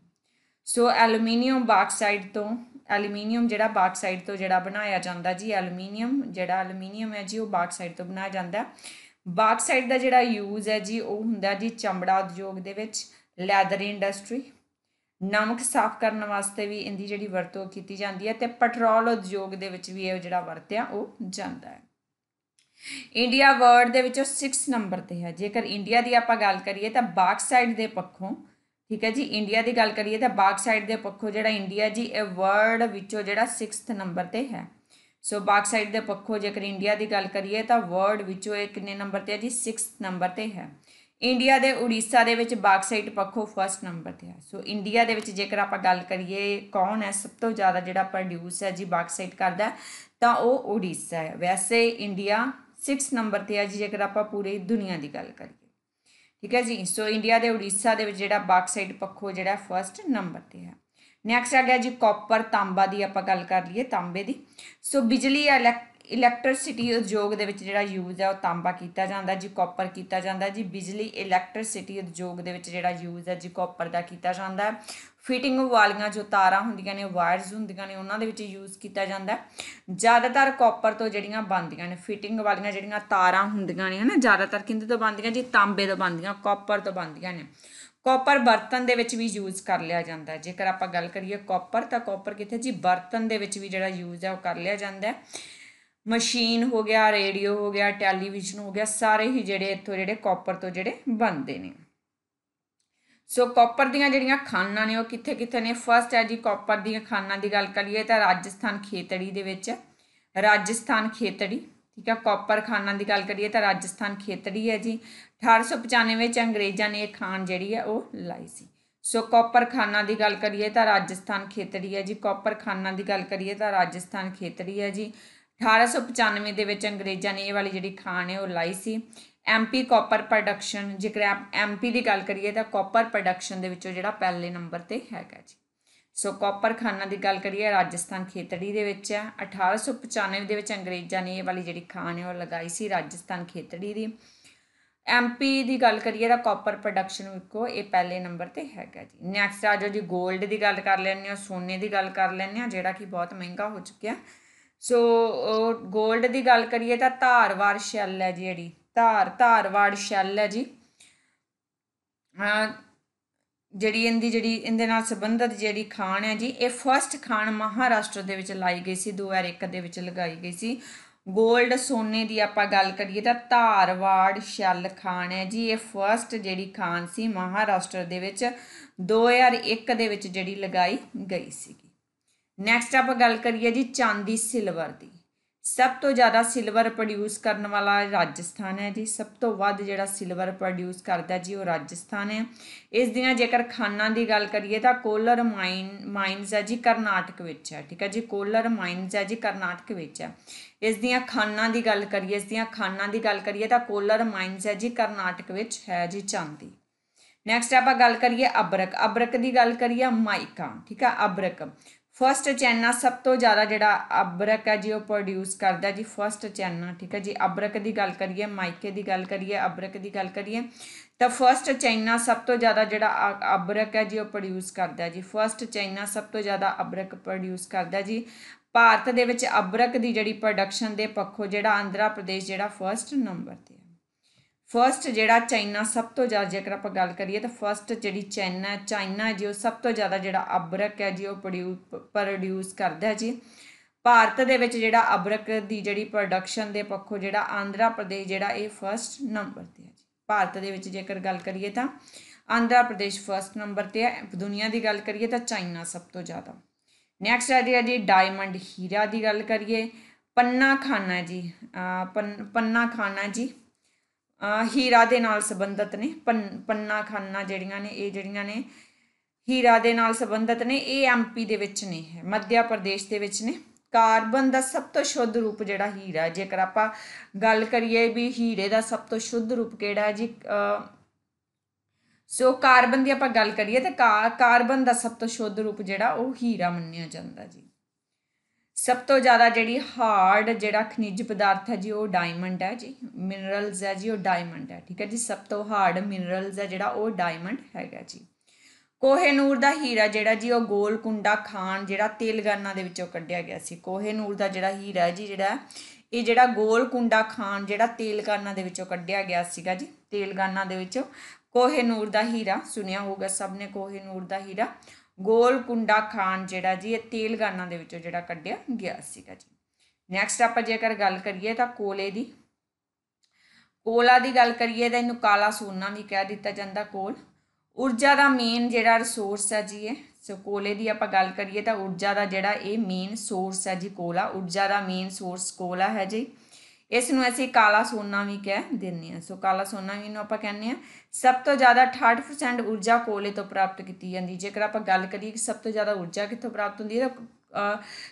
ਸੋ ਐਲੂਮੀਨੀਅਮ ਬਾਕਸਾਈਟ ਤੋਂ ਐਲੂਮੀਨੀਅਮ ਜਿਹੜਾ ਬਾਕਸਾਈਡ ਤੋਂ ਜਿਹੜਾ ਬਣਾਇਆ ਜਾਂਦਾ ਜੀ ਐਲੂਮੀਨੀਅਮ ਜਿਹੜਾ ਐਲੂਮੀਨੀਅਮ ਹੈ ਜੀ ਉਹ ਬਾਕਸਾਈਡ ਤੋਂ ਬਣਾਇਆ ਜਾਂਦਾ ਬਾਕਸਾਈਡ ਦਾ ਜਿਹੜਾ ਯੂਜ਼ ਹੈ ਜੀ ਉਹ ਹੁੰਦਾ ਜੀ ਚਮੜਾ ਉਦਯੋਗ ਦੇ ਵਿੱਚ ਲੈਦਰ ਇੰਡਸਟਰੀ ਨਮਕ ਸਾਫ਼ ਕਰਨ ਵਾਸਤੇ ਵੀ ਇੰਦੀ ਜਿਹੜੀ ਵਰਤੋਂ ਕੀਤੀ ਜਾਂਦੀ ਹੈ ਤੇ ਪੈਟਰੋਲ ਉਦਯੋਗ ਦੇ ਵਿੱਚ ਵੀ ਇਹ ਜਿਹੜਾ ਵਰਤਿਆ ਉਹ ਜਾਂਦਾ ਹੈ ਇੰਡੀਆ ਵਰਡ ਦੇ ਵਿੱਚੋਂ 6 ਨੰਬਰ ਤੇ ਹੈ ਜੇਕਰ ਇੰਡੀਆ ਦੀ ਆਪਾਂ ਗੱਲ ਕਰੀਏ ਤਾਂ ਬਾਕਸਾਈਡ ਦੇ ਪੱਖੋਂ ਠੀਕ ਹੈ ਜੀ ਇੰਡੀਆ ਦੀ ਗੱਲ ਕਰੀਏ ਤਾਂ ਬਾਕ ਸਾਈਡ ਦੇ ਪੱਖੋਂ ਜਿਹੜਾ ਇੰਡੀਆ ਜੀ ਇਹ ਵਰਲਡ ਵਿੱਚੋਂ ਜਿਹੜਾ 6th ਨੰਬਰ ਤੇ ਹੈ ਸੋ ਬਾਕ ਸਾਈਡ ਦੇ ਪੱਖੋਂ ਜੇਕਰ ਇੰਡੀਆ ਦੀ ਗੱਲ ਕਰੀਏ ਤਾਂ ਵਰਲਡ ਵਿੱਚੋਂ ਇਹ ਕਿੰਨੇ ਨੰਬਰ ਤੇ ਹੈ ਜੀ 6th ਨੰਬਰ ਤੇ ਹੈ ਇੰਡੀਆ ਦੇ ਉੜੀਸਾ ਦੇ ਵਿੱਚ ਬਾਕਸਾਈਟ ਪੱਖੋਂ ਫਰਸਟ ਨੰਬਰ ਤੇ ਹੈ ਸੋ ਇੰਡੀਆ ਦੇ ਵਿੱਚ ਜੇਕਰ ਆਪਾਂ ਗੱਲ ਕਰੀਏ ਕੌਣ ਹੈ ਸਭ ਤੋਂ ਜ਼ਿਆਦਾ ਜਿਹੜਾ ਪ੍ਰੋਡਿਊਸ ਹੈ ਜੀ ਬਾਕਸਾਈਟ ਕਰਦਾ ਤਾਂ ਉਹ ਉੜੀਸਾ ਹੈ ਵੈਸੇ ਇੰਡੀਆ 6 ਨੰਬਰ ਤੇ ਹੈ ਜੀ ਜੇਕਰ ਆਪਾਂ ਪੂਰੀ ਦੁਨੀਆ ਦੀ ਗੱਲ ਕਰੀਏ ਠੀਕ ਹੈ ਜੀ ਸੋ ਇੰਡੀਆ ਦੇ ਉੜੀਸਾ ਦੇ ਵਿੱਚ ਜਿਹੜਾ ਬਾਕਸਾਈਟ ਪੱਖੋ ਜਿਹੜਾ ਫਰਸਟ ਨੰਬਰ ਤੇ ਹੈ ਨੈਕਸਟ ਆ ਗਿਆ ਜੀ ਕਾਪਰ ਤਾਂਬਾ ਦੀ ਆਪਾਂ ਗੱਲ ਕਰ ਲਈਏ ਤਾਂਬੇ ਦੀ ਸੋ ਬਿਜਲੀ ਇਲੈਕਟ੍ਰਿਸਿਟੀ ਉਦਯੋਗ ਦੇ ਵਿੱਚ ਜਿਹੜਾ ਯੂਜ਼ ਹੈ ਉਹ ਤਾਂਬਾ ਕੀਤਾ ਜਾਂਦਾ ਜੀ ਕਾਪਰ ਕੀਤਾ ਜਾਂਦਾ ਜੀ ਬਿਜਲੀ ਇਲੈਕਟ੍ਰਿਸਿਟੀ ਉਦਯੋਗ ਦੇ ਵਿੱਚ ਜਿਹੜਾ ਯੂਜ਼ ਹੈ ਜੀ ਕਾਪਰ ਦਾ ਕੀਤਾ ਜਾਂਦਾ ਫਿਟਿੰਗ ਵਾਲੀਆਂ ਜੋ ਤਾਰਾਂ ਹੁੰਦੀਆਂ ਨੇ ਵਾਇਰਸ ਹੁੰਦੀਆਂ ਨੇ ਉਹਨਾਂ ਦੇ ਵਿੱਚ ਯੂਜ਼ ਕੀਤਾ ਜਾਂਦਾ ਜ਼ਿਆਦਾਤਰ ਕਾਪਰ ਤੋਂ ਜਿਹੜੀਆਂ ਬਣਦੀਆਂ ਨੇ ਫਿਟਿੰਗ ਵਾਲੀਆਂ ਜਿਹੜੀਆਂ ਤਾਰਾਂ ਹੁੰਦੀਆਂ ਨੇ ਹਨਾ ਜ਼ਿਆਦਾਤਰ ਕਿੰਦੇ ਤੋਂ ਬਣਦੀਆਂ ਜੀ ਤਾਂਬੇ ਤੋਂ ਬਣਦੀਆਂ ਕਾਪਰ ਤੋਂ ਬਣਦੀਆਂ ਨੇ ਕਾਪਰ ਬਰਤਨ ਦੇ ਵਿੱਚ ਵੀ ਯੂਜ਼ ਕਰ ਲਿਆ ਜਾਂਦਾ ਜੇਕਰ ਆਪਾਂ ਗੱਲ ਕਰੀਏ ਕਾਪਰ ਤਾਂ ਕਾਪਰ ਕਿੱਥੇ ਜੀ ਬਰਤਨ ਦੇ ਵਿੱਚ ਵੀ ਜਿਹੜਾ ਯੂਜ਼ ਹੈ ਉਹ ਕਰ ਲਿਆ ਜਾਂਦਾ ਹੈ ਮਸ਼ੀਨ ਹੋ ਗਿਆ ਰੇਡੀਓ ਹੋ ਗਿਆ ਟੈਲੀਵਿਜ਼ਨ ਹੋ ਗਿਆ ਸਾਰੇ ਹੀ ਜਿਹੜੇ ਇੱਥੋਂ ਜਿਹੜੇ ਕਾਪਰ ਤੋਂ ਜਿਹੜੇ ਬਣਦੇ ਨੇ ਸੋ ਕਾਪਰ ਦੀਆਂ ਜਿਹੜੀਆਂ ਖਾਨਾਂ ਨੇ ਉਹ ਕਿੱਥੇ ਕਿੱਥੇ ਨੇ ਫਸਟ ਹੈ ਜੀ ਕਾਪਰ ਦੀਆਂ ਖਾਨਾਂ ਦੀ ਗੱਲ ਕਰੀਏ ਤਾਂ ਰਾਜਸਥਾਨ ਖੇਤੜੀ ਦੇ ਵਿੱਚ ਰਾਜਸਥਾਨ ਖੇਤੜੀ ਠੀਕ ਹੈ ਕਾਪਰ ਖਾਨਾਂ ਦੀ ਗੱਲ ਕਰੀਏ ਤਾਂ ਰਾਜਸਥਾਨ ਖੇਤੜੀ ਹੈ ਜੀ 1895 ਵਿੱਚ ਅੰਗਰੇਜ਼ਾਂ ਨੇ ਇਹ ਖਾਨ ਜਿਹੜੀ ਹੈ ਉਹ ਲਾਈ ਸੀ ਸੋ ਕਾਪਰ ਖਾਨਾਂ ਦੀ ਗੱਲ ਕਰੀਏ ਤਾਂ ਰਾਜਸਥਾਨ ਖੇਤੜੀ ਹੈ ਜੀ ਕਾਪਰ ਖਾਨਾਂ ਦੀ ਗੱਲ ਕਰੀਏ ਤਾਂ ਰਾਜਸਥਾਨ ਖੇਤੜੀ ਹੈ ਜੀ 1895 ਦੇ ਵਿੱਚ ਅੰਗਰੇਜ਼ਾਂ ਨੇ ਇਹ ਵਾਲੀ ਜਿਹੜੀ ਖਾਣ ਹੈ ਉਹ ਲਾਈ ਸੀ ਐਮਪੀ ਕਾਪਰ ਪ੍ਰੋਡਕਸ਼ਨ ਜੇਕਰ ਆਪ ਐਮਪੀ ਦੀ ਗੱਲ ਕਰੀਏ ਤਾਂ ਕਾਪਰ ਪ੍ਰੋਡਕਸ਼ਨ ਦੇ ਵਿੱਚੋਂ ਜਿਹੜਾ ਪਹਿਲੇ ਨੰਬਰ ਤੇ ਹੈਗਾ ਜੀ ਸੋ ਕਾਪਰ ਖਾਨਾ ਦੀ ਗੱਲ ਕਰੀਏ ਰਾਜਸਥਾਨ ਖੇਤੜੀ ਦੇ ਵਿੱਚ ਹੈ 1895 ਦੇ ਵਿੱਚ ਅੰਗਰੇਜ਼ਾਂ ਨੇ ਇਹ ਵਾਲੀ ਜਿਹੜੀ ਖਾਣ ਹੈ ਉਹ ਲਗਾਈ ਸੀ ਰਾਜਸਥਾਨ ਖੇਤੜੀ ਦੀ ਐਮਪੀ ਦੀ ਗੱਲ ਕਰੀਏ ਤਾਂ ਕਾਪਰ ਪ੍ਰੋਡਕਸ਼ਨ ਵਿੱਚੋਂ ਇਹ ਪਹਿਲੇ ਨੰਬਰ ਤੇ ਹੈਗਾ ਜੀ ਨੈਕਸਟ ਆ ਜਾਓ ਜੀ 골ਡ ਦੀ ਗੱਲ ਕਰ ਲੈਣੇ ਆ ਸੋਨੇ ਦੀ ਗੱਲ ਕਰ ਲੈਣੇ ਆ ਜਿਹੜਾ ਕਿ ਬਹੁਤ ਮਹਿੰਗਾ ਹੋ ਚੁੱਕਿਆ ਸੋ 골ਡ ਦੀ ਗੱਲ ਕਰੀਏ ਤਾਂ ਧਾਰਵਾਰ ਸ਼ੈਲ ਹੈ ਜਿਹੜੀ ਧਾਰ ਧਾਰਵਾਰ ਸ਼ੈਲ ਹੈ ਜੀ ਜਿਹੜੀ ਇਹਦੀ ਜਿਹੜੀ ਇਹਦੇ ਨਾਲ ਸੰਬੰਧਿਤ ਜਿਹੜੀ ਖਾਣ ਹੈ ਜੀ ਇਹ ਫਰਸਟ ਖਾਣ ਮਹਾਰਾਸ਼ਟਰ ਦੇ ਵਿੱਚ ਲਾਈ ਗਈ ਸੀ 2001 ਦੇ ਵਿੱਚ ਲਗਾਈ ਗਈ ਸੀ 골ਡ ਸੋਨੇ ਦੀ ਆਪਾਂ ਗੱਲ ਕਰੀਏ ਤਾਂ ਧਾਰਵਾੜ ਸ਼ੈਲ ਖਾਨ ਹੈ ਜੀ ਇਹ ਫਰਸਟ ਜਿਹੜੀ ਖਾਨ ਸੀ ਮਹਾਰਾਸ਼ਟਰ ਦੇ ਵਿੱਚ 2001 ਦੇ ਵਿੱਚ ਜਿਹੜੀ ਲਗਾਈ ਗਈ ਸੀ ਨੈਕਸਟ ਆਪਾਂ ਗੱਲ ਕਰੀਏ ਜੀ ਚਾਂਦੀ ਸਿਲਵਰ ਦੀ ਸਭ ਤੋਂ ਜ਼ਿਆਦਾ ਸਿਲਵਰ ਪ੍ਰੋਡਿਊਸ ਕਰਨ ਵਾਲਾ ਰਾਜਸਥਾਨ ਹੈ ਜੀ ਸਭ ਤੋਂ ਵੱਧ ਜਿਹੜਾ ਸਿਲਵਰ ਪ੍ਰੋਡਿਊਸ ਕਰਦਾ ਜੀ ਉਹ ਰਾਜਸਥਾਨ ਹੈ ਇਸ ਦੀਆਂ ਜੇਕਰ ਖਾਨਾਂ ਦੀ ਗੱਲ ਕਰੀਏ ਤਾਂ ਕੋਲਰ ਮਾਈਨ ਮਾਈਨਸ ਹੈ ਜੀ ਕਰਨਾਟਕ ਵਿੱਚ ਹੈ ਠੀਕ ਹੈ ਜੀ ਕੋਲਰ ਮਾਈਨਸ ਹੈ ਜੀ ਕਰਨਾਟਕ ਵਿੱਚ ਹੈ ਇਸ ਦੀਆਂ ਖਾਨਾਂ ਦੀ ਗੱਲ ਕਰੀਏ ਇਸ ਦੀਆਂ ਖਾਨਾਂ ਦੀ ਗੱਲ ਕਰੀਏ ਤਾਂ ਕੋਲਰ ਮਾਈਨਸ ਹੈ ਜੀ ਕਰਨਾਟਕ ਵਿੱਚ ਹੈ ਜੀ ਚਾਂਦੀ ਨੈਕਸਟ ਆਪਾਂ ਗੱਲ ਕਰੀਏ ਅਬਰਕ ਅਬਰਕ ਦੀ ਗੱਲ ਕਰੀਏ ਮਾਈਕਾ ਠੀਕ ਹੈ ਅਬਰਕ ਫਰਸਟ ਚੈਨਾ ਸਭ ਤੋਂ ਜ਼ਿਆਦਾ ਜਿਹੜਾ ਅਬਰਕ ਹੈ ਜੀ ਉਹ ਪ੍ਰੋਡਿਊਸ ਕਰਦਾ ਜੀ ਫਰਸਟ ਚੈਨਾ ਠੀਕ ਹੈ ਜੀ ਅਬਰਕ ਦੀ ਗੱਲ ਕਰੀਏ ਮਾਈਕੇ ਦੀ ਗੱਲ ਕਰੀਏ ਅਬਰਕ ਦੀ ਗੱਲ ਕਰੀਏ ਤਾਂ ਫਰਸਟ ਚੈਨਾ ਸਭ ਤੋਂ ਜ਼ਿਆਦਾ ਜਿਹੜਾ ਅਬਰਕ ਹੈ ਜੀ ਉਹ ਪ੍ਰੋਡਿਊਸ ਕਰਦਾ ਜੀ ਫਰਸਟ ਚੈਨਾ ਸਭ ਤੋਂ ਜ਼ਿਆਦਾ ਅਬਰਕ ਪ੍ਰੋਡਿਊਸ ਕਰਦਾ ਜੀ ਭਾਰਤ ਦੇ ਵਿੱਚ ਅਬਰਕ ਦੀ ਜਿਹੜੀ ਪ੍ਰੋਡਕਸ਼ਨ ਦੇ ਪੱਖੋਂ ਜਿਹੜਾ ਆਂਧਰਾ ਪ੍ਰਦੇਸ਼ ਜਿਹੜਾ ਫਰਸਟ ਨੰਬਰ ਤੇ ਫਰਸਟ ਜਿਹੜਾ ਚਾਈਨਾ ਸਭ ਤੋਂ ਜ਼ਿਆਦਾ ਜੇਕਰ ਆਪਾਂ ਗੱਲ ਕਰੀਏ ਤਾਂ ਫਰਸਟ ਜਿਹੜੀ ਚਾਈਨਾ ਚਾਈਨਾ ਜੀ ਉਹ ਸਭ ਤੋਂ ਜ਼ਿਆਦਾ ਜਿਹੜਾ ਅਬਰਕ ਹੈ ਜੀ ਉਹ ਪ੍ਰੋਡਿਊਸ ਕਰਦਾ ਹੈ ਜੀ ਭਾਰਤ ਦੇ ਵਿੱਚ ਜਿਹੜਾ ਅਬਰਕ ਦੀ ਜਿਹੜੀ ਪ੍ਰੋਡਕਸ਼ਨ ਦੇ ਪੱਖੋਂ ਜਿਹੜਾ ਆਂਧਰਾ ਪ੍ਰਦੇਸ਼ ਜਿਹੜਾ ਇਹ ਫਰਸਟ ਨੰਬਰ ਤੇ ਹੈ ਜੀ ਭਾਰਤ ਦੇ ਵਿੱਚ ਜੇਕਰ ਗੱਲ ਕਰੀਏ ਤਾਂ ਆਂਧਰਾ ਪ੍ਰਦੇਸ਼ ਫਰਸਟ ਨੰਬਰ ਤੇ ਹੈ ਦੁਨੀਆ ਦੀ ਗੱਲ ਕਰੀਏ ਤਾਂ ਚਾਈਨਾ ਸਭ ਤੋਂ ਜ਼ਿਆਦਾ ਨੈਕਸਟ ਆ ਜੀ ਜੀ ਡਾਇਮੰਡ ਹੀਰਾ ਦੀ ਗੱਲ ਕਰੀਏ ਪੰਨਾ ਖਾਨਾ ਜੀ ਪੰਨਾ ਖਾਨਾ ਜੀ ਹੀਰਾ ਦੇ ਨਾਲ ਸੰਬੰਧਤ ਨੇ ਪੰਨਾ ਖਾਨਾ ਜਿਹੜੀਆਂ ਨੇ ਇਹ ਜਿਹੜੀਆਂ ਨੇ ਹੀਰਾ ਦੇ ਨਾਲ ਸੰਬੰਧਤ ਨੇ ਇਹ ਐਮਪੀ ਦੇ ਵਿੱਚ ਨੇ ਮੱਧਿਆ ਪ੍ਰਦੇਸ਼ ਦੇ ਵਿੱਚ ਨੇ ਕਾਰਬਨ ਦਾ ਸਭ ਤੋਂ ਸ਼ੁੱਧ ਰੂਪ ਜਿਹੜਾ ਹੀਰਾ ਜੇਕਰ ਆਪਾਂ ਗੱਲ ਕਰੀਏ ਵੀ ਹੀਰੇ ਦਾ ਸਭ ਤੋਂ ਸ਼ੁੱਧ ਰੂਪ ਕਿਹੜਾ ਹੈ ਜੀ ਸੋ ਕਾਰਬਨ ਦੀ ਆਪਾਂ ਗੱਲ ਕਰੀਏ ਤਾਂ ਕਾਰਬਨ ਦਾ ਸਭ ਤੋਂ ਸ਼ੁੱਧ ਰੂਪ ਜਿਹੜਾ ਉਹ ਹੀਰਾ ਮੰਨਿਆ ਜਾਂਦਾ ਜੀ ਸਭ ਤੋਂ ਜ਼ਿਆਦਾ ਜਿਹੜੀ ਹਾਰਡ ਜਿਹੜਾ ਖਣਿਜ ਪਦਾਰਥ ਹੈ ਜੀ ਉਹ ਡਾਇਮੰਡ ਹੈ ਜੀ ਮਿਨਰਲਸ ਹੈ ਜੀ ਉਹ ਡਾਇਮੰਡ ਹੈ ਠੀਕ ਹੈ ਜੀ ਸਭ ਤੋਂ ਹਾਰਡ ਮਿਨਰਲਸ ਹੈ ਜਿਹੜਾ ਉਹ ਡਾਇਮੰਡ ਹੈਗਾ ਜੀ ਕੋਹੇਨੂਰ ਦਾ ਹੀਰਾ ਜਿਹੜਾ ਜੀ ਉਹ ਗੋਲਕੁੰਡਾ ਖਾਨ ਜਿਹੜਾ ਤੇਲਗਾਨਾ ਦੇ ਵਿੱਚੋਂ ਕੱਢਿਆ ਗਿਆ ਸੀ ਕੋਹੇਨੂਰ ਦਾ ਜਿਹੜਾ ਹੀਰਾ ਜੀ ਜਿਹੜਾ ਇਹ ਜਿਹੜਾ ਗੋਲਕੁੰਡਾ ਖਾਨ ਜਿਹੜਾ ਤੇਲਗਾਨਾ ਦੇ ਵਿੱਚੋਂ ਕੱਢਿਆ ਗਿਆ ਸੀਗਾ ਜੀ ਤੇਲਗਾਨਾ ਦੇ ਵਿੱਚੋਂ ਕੋਹੇਨੂਰ ਦਾ ਹੀਰਾ ਸੁਣਿਆ ਹੋਊਗਾ ਸਭ ਨੇ ਕੋਹੇਨੂਰ ਦਾ ਹੀਰਾ ਗੋਲਕੁੰਡਾ ਖਾਨ ਜਿਹੜਾ ਜੀ ਇਹ ਤੇਲਗਾਨਾ ਦੇ ਵਿੱਚੋਂ ਜਿਹੜਾ ਕੱਢਿਆ ਗਿਆ ਸੀਗਾ ਜੀ ਨੈਕਸਟ ਆਪਾਂ ਜੇਕਰ ਗੱਲ ਕਰੀਏ ਤਾਂ ਕੋਲੇ ਦੀ ਕੋਲਾ ਦੀ ਗੱਲ ਕਰੀਏ ਤਾਂ ਇਹਨੂੰ ਕਾਲਾ ਸੋਨਾ ਵੀ ਕਹਿ ਦਿੱਤਾ ਜਾਂਦਾ ਕੋਲ ਊਰਜਾ ਦਾ ਮੇਨ ਜਿਹੜਾ ਰਿਸੋਰਸ ਹੈ ਜੀ ਇਹ ਸੋ ਕੋਲੇ ਦੀ ਆਪਾਂ ਗੱਲ ਕਰੀਏ ਤਾਂ ਊਰਜਾ ਦਾ ਜਿਹੜਾ ਇਹ ਮੇਨ ਸੋਰਸ ਹੈ ਜੀ ਕੋਲਾ ਊਰਜਾ ਦਾ ਮੇਨ ਸੋਰਸ ਕੋਲਾ ਹੈ ਜੀ ਇਸ ਨੂੰ ਅਸੀਂ ਕਾਲਾ ਸੋਨਾ ਵੀ ਕਹਿ ਦਿੰਨੇ ਆ ਸੋ ਕਾਲਾ ਸੋਨਾ ਵੀ ਨੂੰ ਆਪਾਂ ਕਹਿੰਦੇ ਆ ਸਭ ਤੋਂ ਜ਼ਿਆਦਾ 68% ਊਰਜਾ ਕੋਲੇ ਤੋਂ ਪ੍ਰਾਪਤ ਕੀਤੀ ਜਾਂਦੀ ਜੇਕਰ ਆਪਾਂ ਗੱਲ ਕਰੀਏ ਕਿ ਸਭ ਤੋਂ ਜ਼ਿਆਦਾ ਊਰਜਾ ਕਿੱਥੋਂ ਪ੍ਰਾਪਤ ਹੁੰਦੀ ਹੈ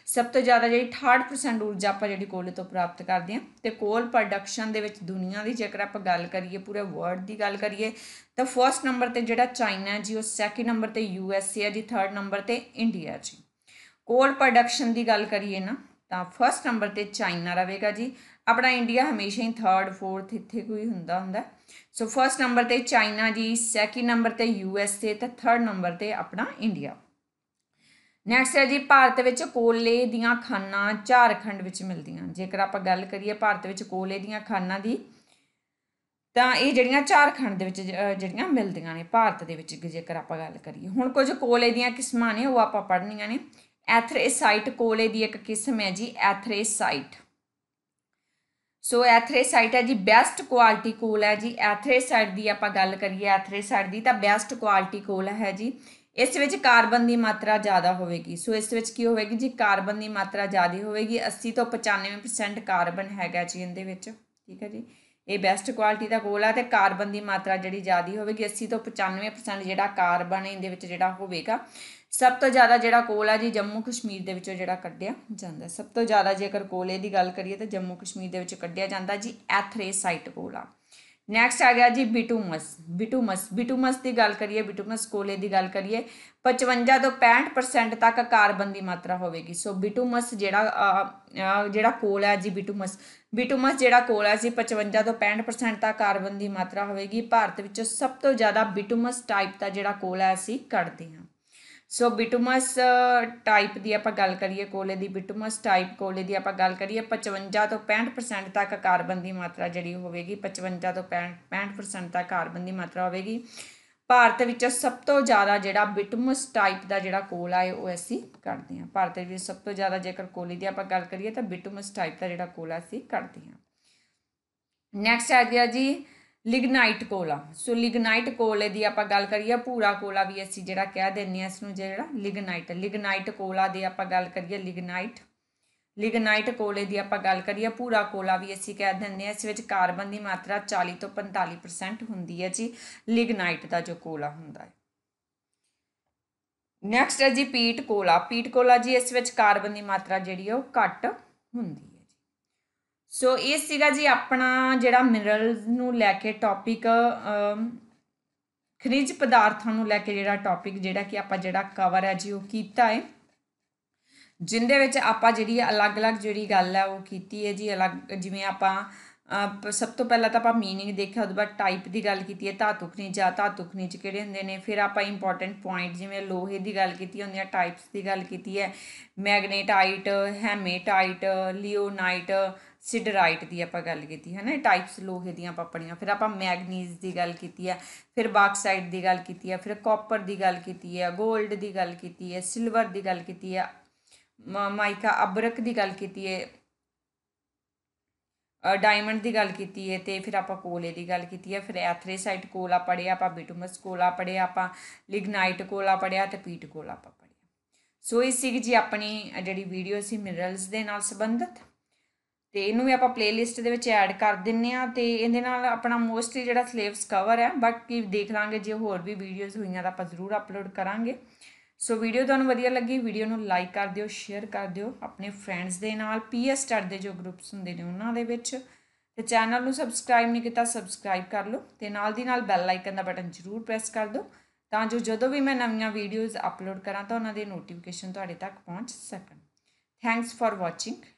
ਸਭ ਤੋਂ ਜ਼ਿਆਦਾ ਜਿਹੜੀ 68% ਊਰਜਾ ਆਪਾਂ ਜਿਹੜੀ ਕੋਲੇ ਤੋਂ ਪ੍ਰਾਪਤ ਕਰਦੇ ਆ ਤੇ ਕੋਲ ਪ੍ਰੋਡਕਸ਼ਨ ਦੇ ਵਿੱਚ ਦੁਨੀਆ ਦੀ ਜੇਕਰ ਆਪਾਂ ਗੱਲ ਕਰੀਏ ਪੂਰੇ ਵਰਲਡ ਦੀ ਗੱਲ ਕਰੀਏ ਤਾਂ ਫਰਸਟ ਨੰਬਰ ਤੇ ਜਿਹੜਾ ਚਾਈਨਾ ਜੀ ਉਹ ਸੈਕਿੰਡ ਨੰਬਰ ਤੇ ਯੂ ਐਸ ਏ ਆ ਜੀ ਥਰਡ ਨੰਬਰ ਤੇ ਇੰਡੀਆ ਜੀ ਕੋਲ ਪ੍ਰੋਡਕਸ਼ਨ ਦੀ ਗੱਲ ਕਰੀਏ ਨਾ ਤਾਂ ਫਰਸਟ ਨੰਬਰ ਤੇ ਚਾਈਨਾ ਰਹੇਗਾ ਜੀ ਆਪਣਾ ਇੰਡੀਆ ਹਮੇਸ਼ਾ ਹੀ 3rd 4th ਇੱਥੇ ਕੋਈ ਹੁੰਦਾ ਹੁੰਦਾ ਸੋ ਫਰਸਟ ਨੰਬਰ ਤੇ ਚਾਈਨਾ ਜੀ ਸੈਕਿੰਡ ਨੰਬਰ ਤੇ ਯੂ ਐਸ ਏ ਤੇ 3rd ਨੰਬਰ ਤੇ ਆਪਣਾ ਇੰਡੀਆ ਨੈਕਸਟ ਹੈ ਜੀ ਭਾਰਤ ਵਿੱਚ ਕੋਲੇ ਦੀਆਂ ਖਾਨਾਂ ਝਾਰਖੰਡ ਵਿੱਚ ਮਿਲਦੀਆਂ ਜੇਕਰ ਆਪਾਂ ਗੱਲ ਕਰੀਏ ਭਾਰਤ ਵਿੱਚ ਕੋਲੇ ਦੀਆਂ ਖਾਨਾਂ ਦੀ ਤਾਂ ਇਹ ਜਿਹੜੀਆਂ ਝਾਰਖੰਡ ਦੇ ਵਿੱਚ ਜਿਹੜੀਆਂ ਮਿਲਦੀਆਂ ਨੇ ਭਾਰਤ ਦੇ ਵਿੱਚ ਜੇਕਰ ਆਪਾਂ ਗੱਲ ਕਰੀਏ ਹੁਣ ਕੁਝ ਕੋਲੇ ਦੀਆਂ ਕਿਸਮਾਂ ਨੇ ਉਹ ਆਪਾਂ ਪੜ੍ਹਨੀਆਂ ਨੇ ਐਥਰੇਸਾਈਟ ਕੋਲੇ ਦੀ ਇੱਕ ਕਿਸਮ ਹੈ ਜੀ ਐਥਰੇਸਾਈਟ ਸੋ ਐਥਰੇਸਾਈਟ ਹੈ ਜੀ ਬੈਸਟ ਕੁਆਲਿਟੀ ਕੋਲ ਹੈ ਜੀ ਐਥਰੇਸਾਈਟ ਦੀ ਆਪਾਂ ਗੱਲ ਕਰੀਏ ਐਥਰੇਸਾਈਟ ਦੀ ਤਾਂ ਬੈਸਟ ਕੁਆਲਿਟੀ ਕੋਲ ਹੈ ਜੀ ਇਸ ਵਿੱਚ ਕਾਰਬਨ ਦੀ ਮਾਤਰਾ ਜ਼ਿਆਦਾ ਹੋਵੇਗੀ ਸੋ ਇਸ ਵਿੱਚ ਕੀ ਹੋਵੇਗੀ ਜੀ ਕਾਰਬਨ ਦੀ ਮਾਤਰਾ ਜ਼ਿਆਦਾ ਹੋਵੇਗੀ 80 ਤੋਂ 95% ਕਾਰਬਨ ਹੈਗਾ ਜੀ ਇਹਦੇ ਵਿੱਚ ਠੀਕ ਹੈ ਜੀ ਇਹ ਬੈਸਟ ਕੁਆਲਿਟੀ ਦਾ ਕੋਲ ਹੈ ਤੇ ਕਾਰਬਨ ਦੀ ਮਾਤਰਾ ਜਿਹੜੀ ਜ਼ਿਆਦਾ ਹੋਵੇਗੀ 80 ਤੋਂ 95% ਜਿਹੜਾ ਕਾਰਬਨ ਇਹਦੇ ਵਿੱਚ ਜਿਹੜਾ ਹੋਵੇਗਾ ਸਭ ਤੋਂ ਜ਼ਿਆਦਾ ਜਿਹੜਾ ਕੋਲ ਆ ਜੀ ਜੰਮੂ ਕਸ਼ਮੀਰ ਦੇ ਵਿੱਚੋਂ ਜਿਹੜਾ ਕੱਢਿਆ ਜਾਂਦਾ ਸਭ ਤੋਂ ਜ਼ਿਆਦਾ ਜੇਕਰ ਕੋਲੇ ਦੀ ਗੱਲ ਕਰੀਏ ਤਾਂ ਜੰਮੂ ਕਸ਼ਮੀਰ ਦੇ ਵਿੱਚ ਕੱਢਿਆ ਜਾਂਦਾ ਜੀ ਐਥਰੇਸਾਈਟ ਕੋਲਾ ਨੈਕਸਟ ਆ ਗਿਆ ਜੀ ਬਿਟੂਮਸ ਬਿਟੂਮਸ ਬਿਟੂਮਸ ਦੀ ਗੱਲ ਕਰੀਏ ਬਿਟੂਮਸ ਕੋਲੇ ਦੀ ਗੱਲ ਕਰੀਏ 55 ਤੋਂ 65% ਤੱਕ ਕਾਰਬਨ ਦੀ ਮਾਤਰਾ ਹੋਵੇਗੀ ਸੋ ਬਿਟੂਮਸ ਜਿਹੜਾ ਜਿਹੜਾ ਕੋਲ ਆ ਜੀ ਬਿਟੂਮਸ ਬਿਟੂਮਸ ਜਿਹੜਾ ਕੋਲ ਆ ਜੀ 55 ਤੋਂ 65% ਤੱਕ ਕਾਰਬਨ ਦੀ ਮਾਤਰਾ ਹੋਵੇਗੀ ਭਾਰਤ ਵਿੱਚੋਂ ਸਭ ਤੋਂ ਜ਼ਿਆਦਾ ਬਿਟੂਮਸ ਟਾਈਪ ਦਾ ਜਿਹੜਾ ਕੋਲ ਆ ਸੀ ਕੱਢਦੇ ਹਾਂ ਸੋ ਬਿਟੂਮਸ ਟਾਈਪ ਦੀ ਆਪਾਂ ਗੱਲ ਕਰੀਏ ਕੋਲੇ ਦੀ ਬਿਟੂਮਸ ਟਾਈਪ ਕੋਲੇ ਦੀ ਆਪਾਂ ਗੱਲ ਕਰੀਏ 55 ਤੋਂ 65% ਤੱਕ ਕਾਰਬਨ ਦੀ ਮਾਤਰਾ ਜਿਹੜੀ ਹੋਵੇਗੀ 55 ਤੋਂ 65% ਤੱਕ ਕਾਰਬਨ ਦੀ ਮਾਤਰਾ ਹੋਵੇਗੀ ਭਾਰਤ ਵਿੱਚ ਸਭ ਤੋਂ ਜ਼ਿਆਦਾ ਜਿਹੜਾ ਬਿਟੂਮਸ ਟਾਈਪ ਦਾ ਜਿਹੜਾ ਕੋਲਾ ਹੈ ਉਹ ਅਸੀਂ ਕੱਢਦੇ ਹਾਂ ਭਾਰਤ ਵਿੱਚ ਸਭ ਤੋਂ ਜ਼ਿਆਦਾ ਜੇਕਰ ਕੋਲੇ ਦੀ ਆਪਾਂ ਗੱਲ ਕਰੀਏ ਤਾਂ ਬਿਟੂਮਸ ਟਾਈਪ ਦਾ ਜਿਹੜਾ ਕੋਲਾ ਅਸੀਂ ਕੱਢਦੇ ਹਾਂ ਨੈਕਸਟ ਆ ਗਿਆ ਜੀ ਲਿਗਨਾਈਟ ਕੋਲਾ ਸੋ ਲਿਗਨਾਈਟ ਕੋਲੇ ਦੀ ਆਪਾਂ ਗੱਲ ਕਰੀਏ ਪੂਰਾ ਕੋਲਾ ਵੀ ਅਸੀਂ ਜਿਹੜਾ ਕਹਿ ਦਿੰਨੇ ਆ ਇਸ ਨੂੰ ਜਿਹੜਾ ਲਿਗਨਾਈਟ ਲਿਗਨਾਈਟ ਕੋਲਾ ਦੀ ਆਪਾਂ ਗੱਲ ਕਰੀਏ ਲਿਗਨਾਈਟ ਲਿਗਨਾਈਟ ਕੋਲੇ ਦੀ ਆਪਾਂ ਗੱਲ ਕਰੀਏ ਪੂਰਾ ਕੋਲਾ ਵੀ ਅਸੀਂ ਕਹਿ ਦਿੰਨੇ ਆ ਇਸ ਵਿੱਚ ਕਾਰਬਨ ਦੀ ਮਾਤਰਾ 40 ਤੋਂ 45% ਹੁੰਦੀ ਹੈ ਜੀ ਲਿਗਨਾਈਟ ਦਾ ਜੋ ਕੋਲਾ ਹੁੰਦਾ ਹੈ ਨੈਕਸਟ ਹੈ ਜੀ ਪੀਟ ਕੋਲਾ ਪੀਟ ਕੋਲਾ ਜੀ ਇਸ ਵਿੱਚ ਕਾਰਬਨ ਦੀ ਮਾਤਰਾ ਜਿਹੜੀ ਹੈ ਉਹ ਘੱਟ ਹੁੰਦੀ ਹੈ ਸੋ ਇਹ ਸੀਗਾ ਜੀ ਆਪਣਾ ਜਿਹੜਾ ਮਿਨਰਲਸ ਨੂੰ ਲੈ ਕੇ ਟੌਪਿਕ ਖਣਿਜ ਪਦਾਰਥਾਂ ਨੂੰ ਲੈ ਕੇ ਜਿਹੜਾ ਟੌਪਿਕ ਜਿਹੜਾ ਕਿ ਆਪਾਂ ਜਿਹੜਾ ਕਵਰ ਹੈ ਜੀ ਉਹ ਕੀਤਾ ਹੈ ਜਿੰਦੇ ਵਿੱਚ ਆਪਾਂ ਜਿਹੜੀ ਅਲੱਗ-ਅਲੱਗ ਜਿਹੜੀ ਗੱਲ ਹੈ ਉਹ ਕੀਤੀ ਹੈ ਜੀ ਅਲੱਗ ਜਿਵੇਂ ਆਪਾਂ ਸਭ ਤੋਂ ਪਹਿਲਾਂ ਤਾਂ ਆਪਾਂ ਮੀਨਿੰਗ ਦੇਖਿਆ ਉਹਦੇ ਬਾਅਦ ਟਾਈਪ ਦੀ ਗੱਲ ਕੀਤੀ ਹੈ ਧਾਤੂ ਖਣਿਜ ਜਾਂ ਧਾਤੂ ਖਣਿਜ ਕਿਹੜੇ ਹੁੰਦੇ ਨੇ ਫਿਰ ਆਪਾਂ ਇੰਪੋਰਟੈਂਟ ਪੁਆਇੰਟ ਜਿਵੇਂ ਲੋਹੇ ਦੀ ਗੱਲ ਕੀਤੀ ਹੁੰਦੀ ਹੈ ਟਾਈਪਸ ਦੀ ਗੱਲ ਕੀਤੀ ਹੈ ਮੈਗਨੇਟਾਈਟ ਹੈਮੇਟਾਈਟ ਲਿਓਨਾਈਟ ਸਿਡਰਾਈਟ ਦੀ ਆਪਾਂ ਗੱਲ ਕੀਤੀ ਹੈ ਨਾ ਟਾਈਪਸ ਲੋਹੇ ਦੀਆਂ ਪਾਪੜੀਆਂ ਫਿਰ ਆਪਾਂ ਮੈਗਨੀਜ਼ ਦੀ ਗੱਲ ਕੀਤੀ ਹੈ ਫਿਰ ਬਾਕਸਾਈਟ ਦੀ ਗੱਲ ਕੀਤੀ ਹੈ ਫਿਰ ਕਾਪਰ ਦੀ ਗੱਲ ਕੀਤੀ ਹੈ 골ਡ ਦੀ ਗੱਲ ਕੀਤੀ ਹੈ ਸਿਲਵਰ ਦੀ ਗੱਲ ਕੀਤੀ ਹੈ ਮਾਈਕਾ ਅਬਰਕ ਦੀ ਗੱਲ ਕੀਤੀ ਹੈ ਡਾਇਮੰਡ ਦੀ ਗੱਲ ਕੀਤੀ ਹੈ ਤੇ ਫਿਰ ਆਪਾਂ ਕੋਲੇ ਦੀ ਗੱਲ ਕੀਤੀ ਹੈ ਫਿਰ ਐਥਰੇਸਾਈਟ ਕੋਲਾ ਪੜਿਆ ਆਪਾਂ ਬਿਟੂਮਸ ਕੋਲਾ ਪੜਿਆ ਆਪਾਂ ਲਿਗਨਾਈਟ ਕੋਲਾ ਪੜਿਆ ਤੇ ਪੀਟ ਕੋਲਾ ਆਪਾਂ ਪੜਿਆ ਸੋ ਇਸ ਸੀ ਜੀ ਆਪਣੀ ਜਿਹੜੀ ਵੀਡੀਓ ਸੀ ਮਿਨਰਲਸ ਦੇ ਨਾਲ ਸੰਬੰਧਿਤ ਤੇ ਇਹਨੂੰ ਵੀ ਆਪਾਂ ਪਲੇਲਿਸਟ ਦੇ ਵਿੱਚ ਐਡ ਕਰ ਦਿੰਨੇ ਆ ਤੇ ਇਹਦੇ ਨਾਲ ਆਪਣਾ ਮੋਸਟਲੀ ਜਿਹੜਾ ਸਲੇਵਸ ਕਵਰ ਹੈ ਬਾਕੀ ਦੇਖ ਲਾਂਗੇ ਜੇ ਹੋਰ ਵੀ ਵੀਡੀਓਜ਼ ਹੋਈਆਂ ਤਾਂ ਆਪਾਂ ਜ਼ਰੂਰ ਅਪਲੋਡ ਕਰਾਂਗੇ ਸੋ ਵੀਡੀਓ ਤੁਹਾਨੂੰ ਵਧੀਆ ਲੱਗੀ ਵੀਡੀਓ ਨੂੰ ਲਾਈਕ ਕਰ ਦਿਓ ਸ਼ੇਅਰ ਕਰ ਦਿਓ ਆਪਣੇ ਫਰੈਂਡਸ ਦੇ ਨਾਲ ਪੀਐਸ ਸਟੱਡ ਦੇ ਜੋ ਗਰੁੱਪਸ ਹੁੰਦੇ ਨੇ ਉਹਨਾਂ ਦੇ ਵਿੱਚ ਤੇ ਚੈਨਲ ਨੂੰ ਸਬਸਕ੍ਰਾਈਬ ਨਹੀਂ ਕੀਤਾ ਸਬਸਕ੍ਰਾਈਬ ਕਰ ਲਓ ਤੇ ਨਾਲ ਦੀ ਨਾਲ ਬੈਲ ਆਈਕਨ ਦਾ ਬਟਨ ਜ਼ਰੂਰ ਪ੍ਰੈਸ ਕਰ ਦਿਓ ਤਾਂ ਜੋ ਜਦੋਂ ਵੀ ਮੈਂ ਨਵੀਆਂ ਵੀਡੀਓਜ਼ ਅਪਲੋਡ ਕਰਾਂ ਤਾਂ ਉਹਨਾਂ ਦੇ ਨੋਟੀਫਿਕੇਸ਼ਨ ਤੁਹਾਡੇ ਤੱਕ ਪਹੁੰਚ ਸਕਣ ਥੈਂਕਸ ਫਾਰ ਵਾਚਿੰਗ